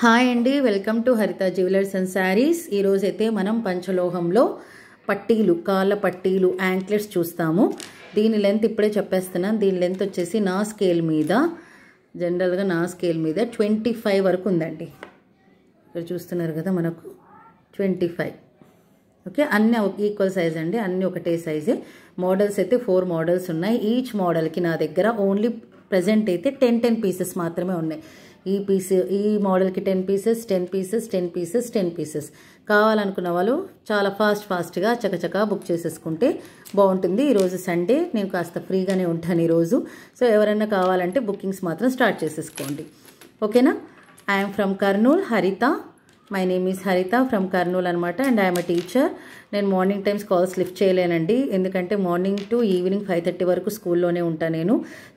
hi అండి welcome to Haritha jewellers and saris ఈరోజైతే మనం పంచలోహంలో పట్టీలు కాళ్ళ పట్టీలు యాంక్లెట్స్ చూస్తాము దీని లెంత్ ఇప్పుడే చెప్పేస్తున్నాను దీని లెంత్ వచ్చేసి నా స్కేల్ మీద జనరల్గా నా స్కేల్ మీద ట్వంటీ ఫైవ్ వరకు ఉందండి ఇక్కడ చూస్తున్నారు కదా మనకు ట్వంటీ ఫైవ్ ఓకే అన్ని ఈక్వల్ సైజ్ అండి అన్ని ఒకటే సైజే మోడల్స్ అయితే ఫోర్ మోడల్స్ ఉన్నాయి ఈచ్ మోడల్కి నా దగ్గర ఓన్లీ ప్రజెంట్ అయితే టెన్ టెన్ పీసెస్ మాత్రమే ఉన్నాయి ఈ పీస్ ఈ మోడల్కి ten pieces ten pieces ten pieces ten pieces కావాలనుకున్న వాళ్ళు చాలా ఫాస్ట్ ఫాస్ట్గా చకచక బుక్ చేసేసుకుంటే బాగుంటుంది ఈరోజు సండే నేను కాస్త ఫ్రీగానే ఉంటాను ఈరోజు సో ఎవరైనా కావాలంటే బుకింగ్స్ మాత్రం స్టార్ట్ చేసేసుకోండి ఓకేనా I'm from Kurnool Haritha my name is Haritha from Kurnool అనమాట అండ్ ఐఎమ్ అ టీచర్ నేను మార్నింగ్ టైమ్స్ కాల్స్ లిఫ్ట్ చేయలేనండి ఎందుకంటే morning to evening five thirty వరకు స్కూల్లోనే ఉంటాను నేను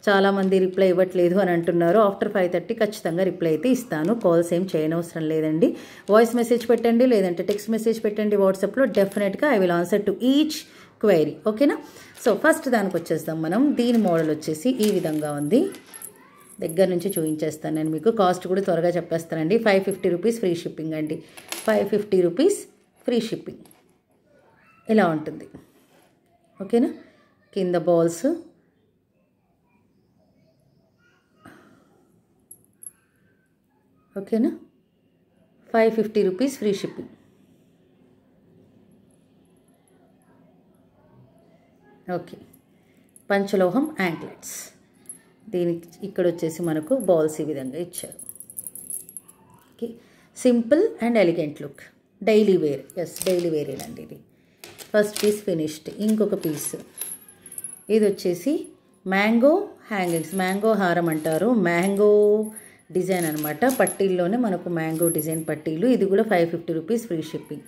చాలామంది రిప్లై ఇవ్వట్లేదు అని అంటున్నారు ఆఫ్టర్ ఫైవ్ థర్టీ ఖచ్చితంగా రిప్లై అయితే ఇస్తాను కాల్స్ ఏం చేయనవసరం లేదండి వాయిస్ మెసేజ్ పెట్టండి లేదంటే టెక్స్ట్ మెసేజ్ పెట్టండి వాట్సాప్లో డెఫినెట్గా I will answer to each query ఓకేనా సో ఫస్ట్ దానికి వచ్చేస్తాం మనం దీని మోడల్ వచ్చేసి ఈ విధంగా ఉంది దగ్గర నుంచి చూపించేస్తాను నేను మీకు కాస్ట్ కూడా త్వరగా చెప్పేస్తానండి five fifty rupees free shipping అండి five fifty rupees free shipping ఇలా ఉంటుంది ఓకేనా కింద బాల్స్ ఓకేనా five fifty rupees free shipping okay పంచలోహం యాంక్లెట్స్ దీనికి ఇక్కడ వచ్చేసి మనకు బాల్స్ ఈ విధంగా ఇచ్చారు okay simple and elegant look daily wear yes daily wear అండి ఇది ఫస్ట్ పీస్ ఫినిష్డ్ ఇంకొక పీస్ ఇది వచ్చేసి మ్యాంగో హ్యాంగింగ్స్ మ్యాంగో హారం అంటారు మ్యాంగో డిజైన్ అనమాట పట్టీల్లోనే మనకు మ్యాంగో డిజైన్ పట్టీలు ఇది కూడా five fifty rupees free shipping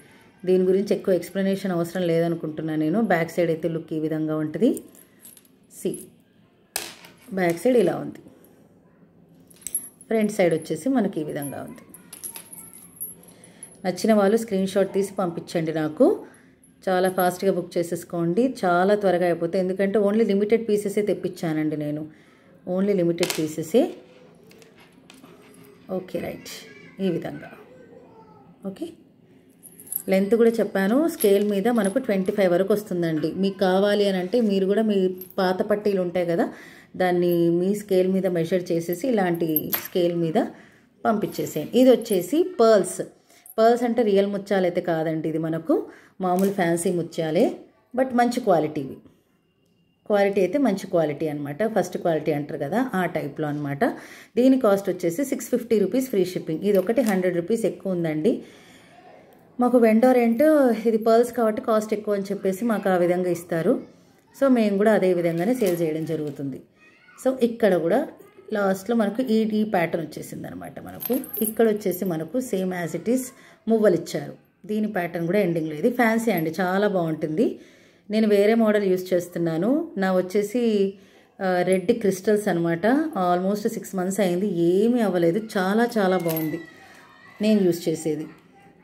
దీని గురించి ఎక్కువ ఎక్స్ప్లెనేషన్ అవసరం లేదనుకుంటున్నాను నేను బ్యాక్ సైడ్ అయితే లుక్ ఈ విధంగా ఉంటుంది సి బ్యాక్ సైడ్ ఇలా ఉంది ఫ్రంట్ సైడ్ వచ్చేసి మనకి ఈ విధంగా ఉంది నచ్చిన వాళ్ళు స్క్రీన్షాట్ తీసి పంపించండి నాకు చాలా ఫాస్ట్గా బుక్ చేసేసుకోండి చాలా త్వరగా అయిపోతాయి ఎందుకంటే ఓన్లీ లిమిటెడ్ పీసెసే తెప్పించానండి నేను ఓన్లీ లిమిటెడ్ పీసెసే ఓకే రైట్ ఈ విధంగా ఓకే లెంత్ కూడా చెప్పాను స్కేల్ మీద మనకు ట్వంటీ ఫైవ్ వరకు వస్తుందండి మీకు కావాలి అని అంటే మీరు కూడా మీ పాత పట్టీలు ఉంటాయి కదా దాన్ని మీ స్కేల్ మీద మెషర్ చేసేసి ఇలాంటి స్కేల్ మీద పంపించేసేయండి ఇది వచ్చేసి పర్ల్స్ పర్ల్స్ అంటే రియల్ ముత్యాలైతే కాదండి ఇది మనకు మామూలు ఫ్యాన్సీ ముత్యాలే బట్ మంచి క్వాలిటీవి క్వాలిటీ అయితే మంచి క్వాలిటీ అనమాట ఫస్ట్ క్వాలిటీ అంటారు కదా ఆ టైప్లో అనమాట దీని కాస్ట్ వచ్చేసి six fifty rupees free shipping ఇది ఒకటి హండ్రెడ్ రూపీస్ ఎక్కువ ఉందండి మాకు వెండోర్ రెంట్ ఇది పర్ల్స్ కాబట్టి కాస్ట్ ఎక్కువ అని చెప్పేసి మాకు ఆ విధంగా ఇస్తారు సో మేము కూడా అదే విధంగానే సేల్ చేయడం జరుగుతుంది సో ఇక్కడ కూడా లాస్ట్లో మనకు ఈ ఈ ప్యాటర్న్ వచ్చేసింది అనమాట మనకు ఇక్కడ వచ్చేసి మనకు సేమ్ యాజ్ ఇట్ ఈస్ మువ్వలు ఇచ్చారు దీని ప్యాటర్న్ కూడా ఎండింగ్ ఇది ఫ్యాన్సీ అండి చాలా బాగుంటుంది నేను వేరే మోడల్ యూస్ చేస్తున్నాను నా వచ్చేసి రెడ్ క్రిస్టల్స్ అనమాట ఆల్మోస్ట్ సిక్స్ మంత్స్ అయింది ఏమీ అవ్వలేదు చాలా చాలా బాగుంది నేను యూస్ చేసేది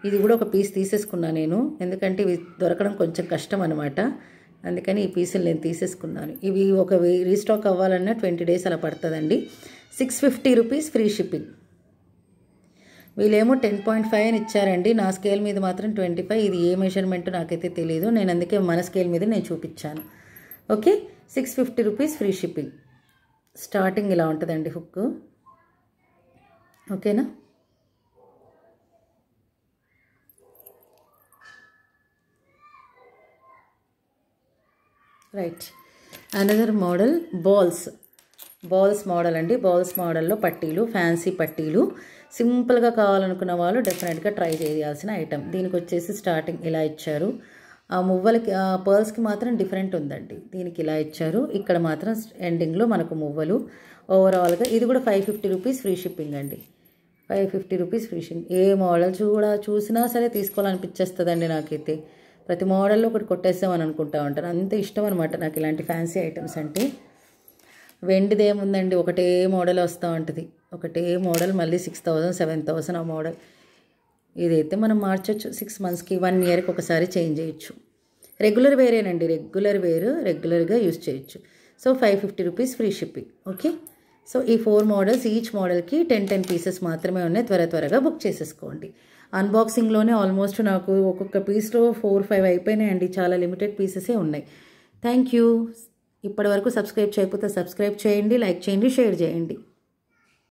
ఇది కూడా ఒక పీస్ తీసేసుకున్నా నేను ఎందుకంటే ఇవి దొరకడం కొంచెం కష్టం అనమాట అందుకని ఈ పీసులు నేను తీసేసుకున్నాను ఇవి ఒక రీస్టాక్ అవ్వాలన్నా ట్వంటీ డేస్ అలా పడుతుందండి six fifty rupees free shipping వీళ్ళేమో టెన్ పాయింట్ ఫైవ్ అని ఇచ్చారండి నా స్కేల్ మీద మాత్రం ట్వంటీ ఫైవ్ ఇది ఏ మెజర్మెంట్ నాకైతే తెలియదు నేను అందుకే మన స్కేల్ మీద నేను చూపించాను okay six fifty rupees free shipping starting ఇలా ఉంటుందండి హుక్ ఓకేనా right another model balls balls model అండి బాల్స్ మోడల్లో పట్టీలు ఫ్యాన్సీ పట్టీలు సింపుల్గా కావాలనుకున్న వాళ్ళు డెఫినెట్గా ట్రై చేయాల్సిన ఐటెం దీనికి వచ్చేసి స్టార్టింగ్ ఇలా ఇచ్చారు ఆ మువ్వలకి పర్ల్స్కి మాత్రం డిఫరెంట్ ఉందండి దీనికి ఇలా ఇచ్చారు ఇక్కడ మాత్రం ఎండింగ్లో మనకు మువ్వలు ఓవరాల్గా ఇది కూడా five fifty rupees free shipping అండి five fifty rupees free shipping ఏ మోడల్ చూడ చూసినా సరే తీసుకోవాలనిపించేస్తుందండి నాకైతే ప్రతి మోడల్లో ఒకటి కొట్టేసామని అనుకుంటా ఉంటాను అంత ఇష్టం అనమాట నాకు ఇలాంటి ఫ్యాన్సీ ఐటమ్స్ అంటే వెండిది ఏముందండి ఒకటే మోడల్ వస్తూ ఉంటుంది ఒకటే మోడల్ మళ్ళీ సిక్స్ థౌజండ్ సెవెన్ థౌజండ్ ఆ మోడల్ ఇదైతే మనం మార్చొచ్చు సిక్స్ మంత్స్కి వన్ ఇయర్కి ఒకసారి చేంజ్ చేయొచ్చు రెగ్యులర్ వేరేనండి రెగ్యులర్ వేరు రెగ్యులర్గా యూజ్ చేయొచ్చు so five fifty rupees free shipping okay so ఈ ఫోర్ మోడల్స్ ఈచ్ మోడల్కి టెన్ టెన్ పీసెస్ మాత్రమే ఉన్నాయి త్వర త్వరగా బుక్ చేసేసుకోండి అన్బాక్సింగ్లోనే ఆల్మోస్ట్ నాకు ఒక్కొక్క పీస్లో ఫోర్ ఫైవ్ అయిపోయినాయండి చాలా లిమిటెడ్ పీసెసే ఉన్నాయి థ్యాంక్ యూ ఇప్పటి వరకు సబ్స్క్రైబ్ చేయకపోతే సబ్స్క్రైబ్ చేయండి లైక్ చేయండి షేర్ చేయండి